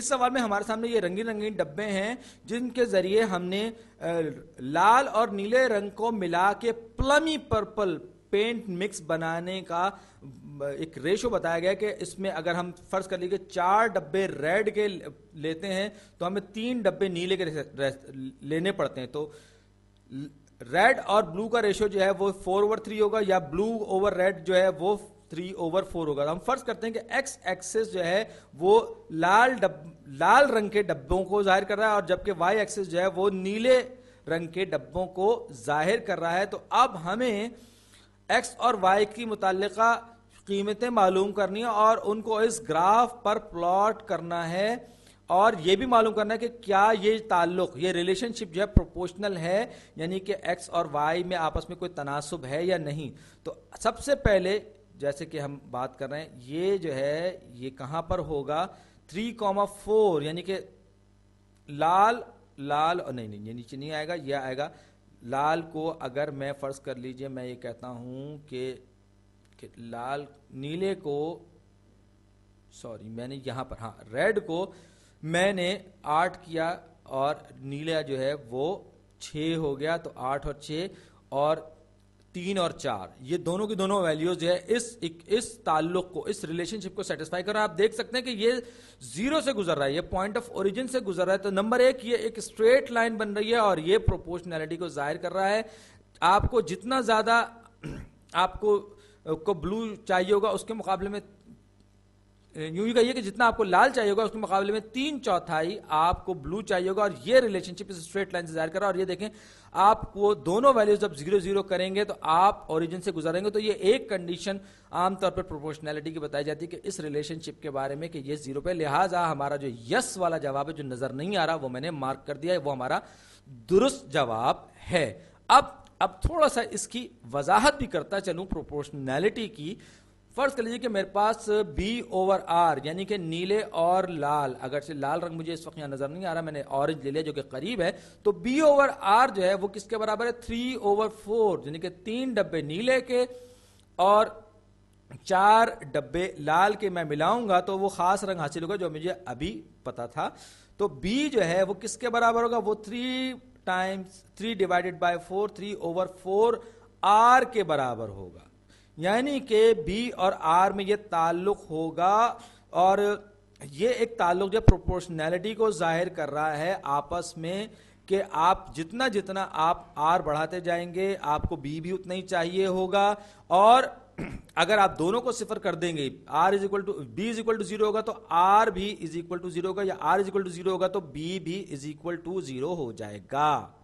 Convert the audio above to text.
इस सवाल में हमारे सामने ये रंगीन रंगीन डब्बे हैं जिनके जरिए हमने लाल और नीले रंग को मिला के प्लमी पर्पल पेंट मिक्स बनाने का एक रेशो बताया गया कि इसमें अगर हम फर्ज कर लीजिए चार डब्बे रेड के लेते हैं तो हमें तीन डब्बे नीले के लेने पड़ते हैं तो रेड और ब्लू का रेशो जो है वो फोर ओवर थ्री होगा या ब्लू ओवर रेड जो है वो थ्री ओवर फोर होगा तो हम फर्ज करते हैं कि एक्स एक्सेस जो है वो लाल डब लाल रंग के डब्बों को जाहिर कर रहा है और जबकि वाई एक्सेस जो है वो नीले रंग के डब्बों को जाहिर कर रहा है तो अब हमें एक्स और वाई की मुतल कीमतें मालूम करनी है और उनको इस ग्राफ पर प्लॉट करना है और ये भी मालूम करना है कि क्या ये ताल्लुक ये रिलेशनशिप जो है प्रोपोर्शनल है यानी कि एक्स और वाई में आपस में कोई तनासब है या नहीं तो सबसे पहले जैसे कि हम बात कर रहे हैं ये जो है ये कहां पर होगा थ्री कॉमा फोर यानी कि लाल लाल नहीं नहीं ये नीचे नहीं आएगा यह आएगा लाल को अगर मैं फर्ज कर लीजिए मैं ये कहता हूं कि लाल नीले को सॉरी मैंने यहां पर हाँ रेड को मैंने आठ किया और नीला जो है वो छ हो गया तो आठ और छ और तीन और चार ये दोनों की दोनों वैल्यूज जो है इस इक, इस ताल्लुक को इस रिलेशनशिप को सेटिस्फाई कर रहा है आप देख सकते हैं कि ये जीरो से गुजर रहा है ये पॉइंट ऑफ ओरिजिन से गुजर रहा है तो नंबर एक ये एक स्ट्रेट लाइन बन रही है और ये प्रोपोर्शनैलिटी को जाहिर कर रहा है आपको जितना ज्यादा आपको को ब्लू चाहिए होगा उसके मुकाबले में यूं ही कहिए कि जितना आपको लाल चाहिए होगा उसके मुकाबले में तीन चौथाई आपको ब्लू चाहिए होगा और ये रिलेशनशिप इस स्ट्रेट लाइन से जाहिर करा और ये देखें आपको दोनों वैल्यूज जब जीरो जीरो करेंगे तो आप ओरिजिन से गुजारेंगे तो ये एक कंडीशन आमतौर पर प्रोपोर्शनैलिटी की बताई जाती है कि इस रिलेशनशिप के बारे में कि ये जीरो पे लिहाजा हमारा जो यस वाला जवाब है जो नजर नहीं आ रहा वो मैंने मार्क कर दिया है वो हमारा दुरुस्त जवाब है अब अब थोड़ा सा इसकी वजाहत भी करता चलूं प्रोपोर्शनैलिटी की फर्ज कर लीजिए कि मेरे पास बी ओवर आर यानी कि नीले और लाल अगर से लाल रंग मुझे इस वक्त यहां नजर नहीं आ रहा मैंने ऑरेंज ले लिया जो कि करीब है तो बी ओवर आर जो है वो किसके बराबर है थ्री ओवर फोर यानी कि तीन डब्बे नीले के और चार डब्बे लाल के मैं मिलाऊंगा तो वो खास रंग हासिल होगा जो मुझे अभी पता था तो बी जो है वो किसके बराबर होगा वो three times three divided by four three over four R के बराबर होगा यानी कि बी और आर में ये ताल्लुक होगा और ये एक ताल्लुक जो प्रोपोर्शनैलिटी को जाहिर कर रहा है आपस में कि आप जितना जितना आप आर बढ़ाते जाएंगे आपको बी भी उतना ही चाहिए होगा और अगर आप दोनों को सिफर कर देंगे R is equal to B is equal to zero होगा तो आर भी इज इक्वल टू जीरो होगा या R is equal to zero होगा तो बी भी इज इक्वल टू जीरो हो जाएगा